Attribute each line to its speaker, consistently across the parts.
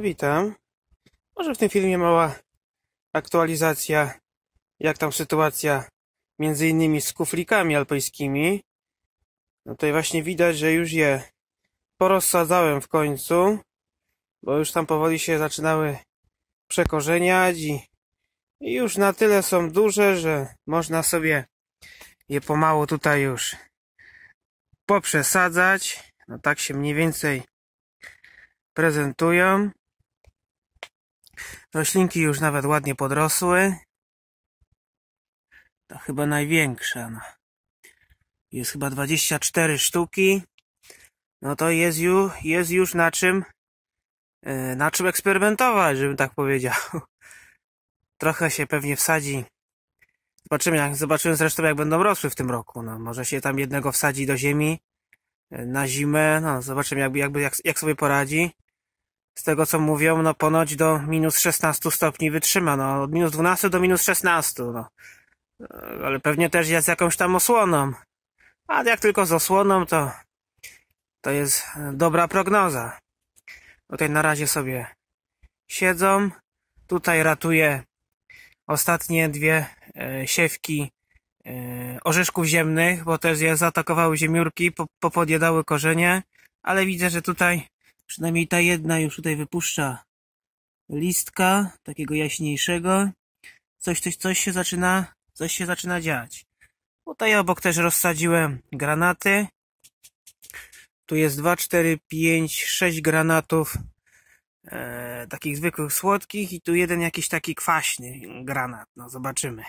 Speaker 1: Witam. Może w tym filmie mała aktualizacja, jak tam sytuacja między innymi z kuflikami alpejskimi. No tutaj właśnie widać, że już je porozsadzałem w końcu, bo już tam powoli się zaczynały przekorzeniać i, już na tyle są duże, że można sobie je pomału tutaj już poprzesadzać. No tak się mniej więcej prezentują. Roślinki już nawet ładnie podrosły. To chyba największa. No. Jest chyba 24 sztuki. No to jest, ju, jest już na czym e, na czym eksperymentować, żebym tak powiedział. Trochę się pewnie wsadzi. Zobaczymy, jak, zobaczymy zresztą, jak będą rosły w tym roku. No, może się tam jednego wsadzi do ziemi e, na zimę. No, zobaczymy, jakby, jakby, jak, jak sobie poradzi z tego co mówią, no ponoć do minus 16 stopni wytrzyma, no od minus 12 do minus 16, no. Ale pewnie też jest jakąś tam osłoną. A jak tylko z osłoną, to to jest dobra prognoza. Tutaj na razie sobie siedzą. Tutaj ratuję ostatnie dwie e, siewki e, orzeszków ziemnych, bo też je zaatakowały ziemiurki, po, popodjadały korzenie, ale widzę, że tutaj Przynajmniej ta jedna już tutaj wypuszcza listka, takiego jaśniejszego. Coś, coś, coś się zaczyna, coś się zaczyna dziać. No tutaj obok też rozsadziłem granaty. Tu jest 2, 4, 5, 6 granatów e, takich zwykłych słodkich i tu jeden jakiś taki kwaśny granat. No zobaczymy,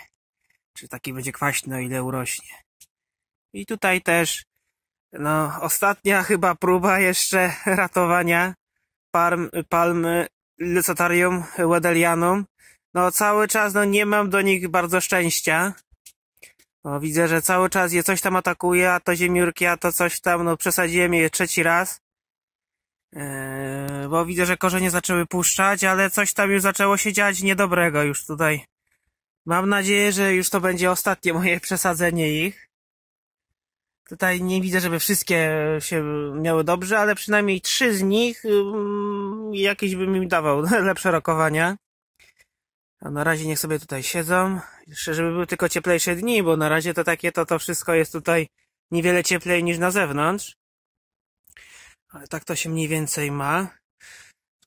Speaker 1: czy taki będzie kwaśny, o ile urośnie. I tutaj też no, ostatnia chyba próba jeszcze ratowania palm, palmy Lucetarium Wedelianum. No, cały czas no, nie mam do nich bardzo szczęścia. No, widzę, że cały czas je coś tam atakuje, a to ziemiurki, a to coś tam, no przesadziłem je trzeci raz. Yy, bo widzę, że korzenie zaczęły puszczać, ale coś tam już zaczęło się dziać niedobrego już tutaj. Mam nadzieję, że już to będzie ostatnie moje przesadzenie ich. Tutaj nie widzę, żeby wszystkie się miały dobrze, ale przynajmniej trzy z nich mm, jakieś bym im dawał lepsze rokowania. A na razie niech sobie tutaj siedzą. Jeszcze, żeby były tylko cieplejsze dni, bo na razie to takie, to, to wszystko jest tutaj niewiele cieplej niż na zewnątrz. Ale tak to się mniej więcej ma.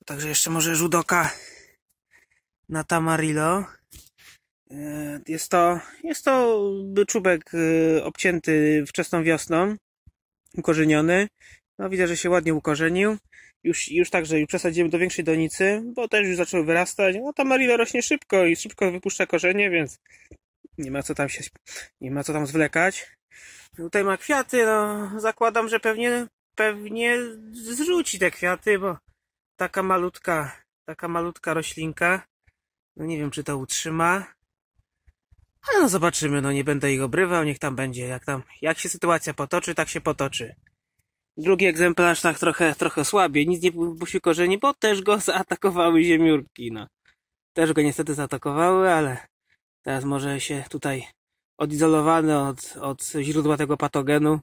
Speaker 1: Także jeszcze może żudoka na Tamarillo. E, jest to, jest to czubek e, obcięty wczesną wiosną, ukorzeniony. No widzę, że się ładnie ukorzenił. Już, już także już przesadziłem do większej donicy, bo też już zaczęły wyrastać. No ta marila rośnie szybko i szybko wypuszcza korzenie, więc nie ma co tam się, nie ma co tam zwlekać. Tutaj ma kwiaty, no zakładam, że pewnie, pewnie zrzuci te kwiaty, bo taka malutka, taka malutka roślinka. No nie wiem, czy to utrzyma. Ale no zobaczymy, no nie będę ich obrywał, niech tam będzie, jak tam, jak się sytuacja potoczy, tak się potoczy. Drugi egzemplarz tak trochę, trochę słabiej, nic nie pusił korzeni, bo też go zaatakowały ziemiurki, no. Też go niestety zaatakowały, ale teraz może się tutaj odizolowany od, od źródła tego patogenu,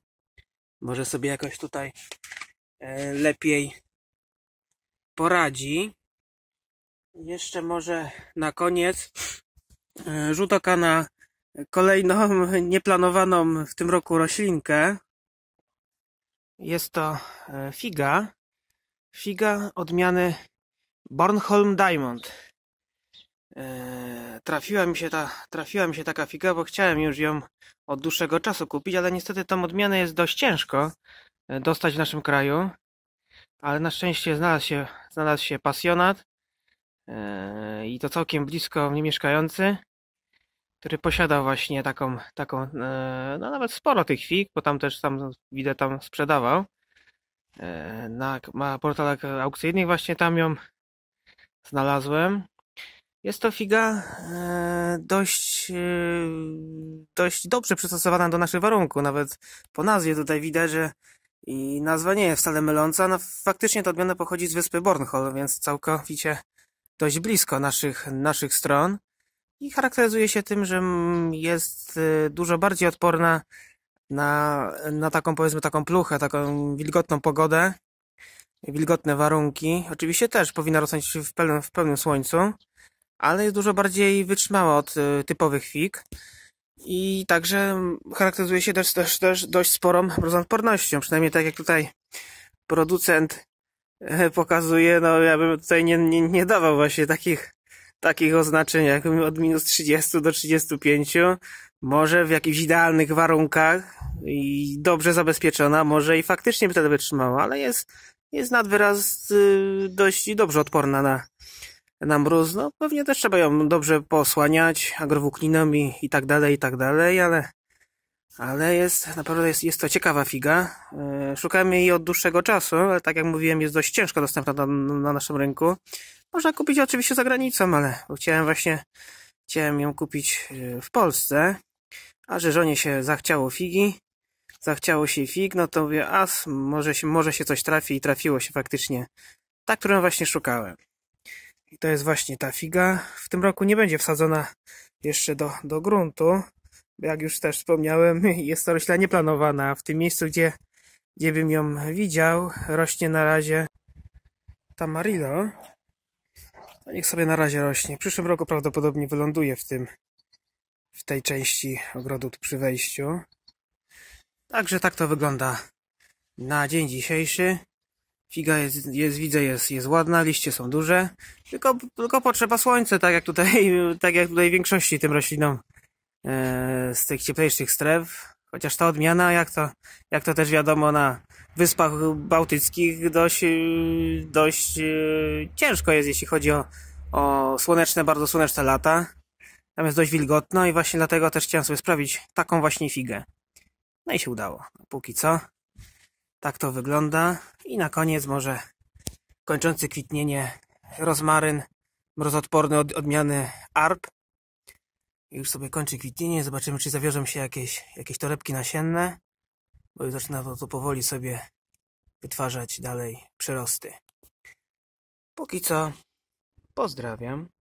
Speaker 1: może sobie jakoś tutaj e, lepiej poradzi. Jeszcze może na koniec E, rzut oka na kolejną nieplanowaną w tym roku roślinkę. Jest to e, figa. Figa odmiany Bornholm Diamond. E, trafiła mi, się ta, trafiła mi się taka figa, bo chciałem już ją od dłuższego czasu kupić, ale niestety tą odmianę jest dość ciężko dostać w naszym kraju. Ale na szczęście znalazł się, znalazł się pasjonat, E, i to całkiem blisko mnie mieszkający, który posiada właśnie taką, taką e, no nawet sporo tych fig, bo tam też tam widzę tam sprzedawał e, na, portalach aukcyjnych właśnie tam ją znalazłem. Jest to figa dość, dość dobrze przystosowana do naszych warunków. Nawet po nazwie tutaj widać, że i nazwa nie jest wcale myląca. No, faktycznie to odmiana pochodzi z wyspy Bornholm, więc całkowicie dość blisko naszych, naszych stron i charakteryzuje się tym, że jest y, dużo bardziej odporna na, na taką, powiedzmy, taką pluchę, taką wilgotną pogodę, wilgotne warunki. Oczywiście też powinna rosnąć w pełnym, w pełnym słońcu, ale jest dużo bardziej wytrzymała od y, typowych fig i także charakteryzuje się też, też, też dość sporą odpornością, przynajmniej tak jak tutaj producent E, pokazuje, no ja bym tutaj nie, nie, nie dawał właśnie takich, takich oznaczeń, jak od minus 30 do 35, może w jakichś idealnych warunkach i dobrze zabezpieczona, może i faktycznie by wtedy wytrzymała, ale jest, jest nad wyraz y, dość dobrze odporna na, na mróz. No pewnie też trzeba ją dobrze posłaniać agrowłókninami i tak dalej, i tak dalej, ale ale jest, naprawdę jest, jest to ciekawa figa. E, Szukamy jej od dłuższego czasu, ale tak jak mówiłem, jest dość ciężko dostępna na, na naszym rynku. Można kupić oczywiście za granicą, ale chciałem właśnie, chciałem ją kupić e, w Polsce. A że żonie się zachciało figi, zachciało się fig, no to mówię, as, może się, może się coś trafi i trafiło się faktycznie ta, którą właśnie szukałem. I to jest właśnie ta figa. W tym roku nie będzie wsadzona jeszcze do, do gruntu, jak już też wspomniałem, jest to roślina nieplanowana. W tym miejscu, gdzie, gdzie bym ją widział, rośnie na razie tamarillo. To niech sobie na razie rośnie. W przyszłym roku prawdopodobnie wyląduje w tym, w tej części ogrodu tu przy wejściu. Także tak to wygląda na dzień dzisiejszy. Figa jest, jest widzę, jest, jest ładna, liście są duże, tylko, tylko potrzeba słońca, tak jak tutaj, tak jak tutaj większości tym roślinom E, z tych cieplejszych stref. Chociaż ta odmiana, jak to, jak to też wiadomo, na Wyspach Bałtyckich dość, e, dość e, ciężko jest, jeśli chodzi o, o słoneczne, bardzo słoneczne lata. Tam jest dość wilgotno i właśnie dlatego też chciałem sobie sprawić taką właśnie figę. No i się udało. No póki co. Tak to wygląda. I na koniec może kończący kwitnienie rozmaryn, mrozodporny od odmiany ARP. Już sobie kończy kwitnienie, zobaczymy czy zawiorzą się jakieś, jakieś torebki nasienne, bo już zaczyna to, to powoli sobie wytwarzać dalej przerosty. Póki co pozdrawiam.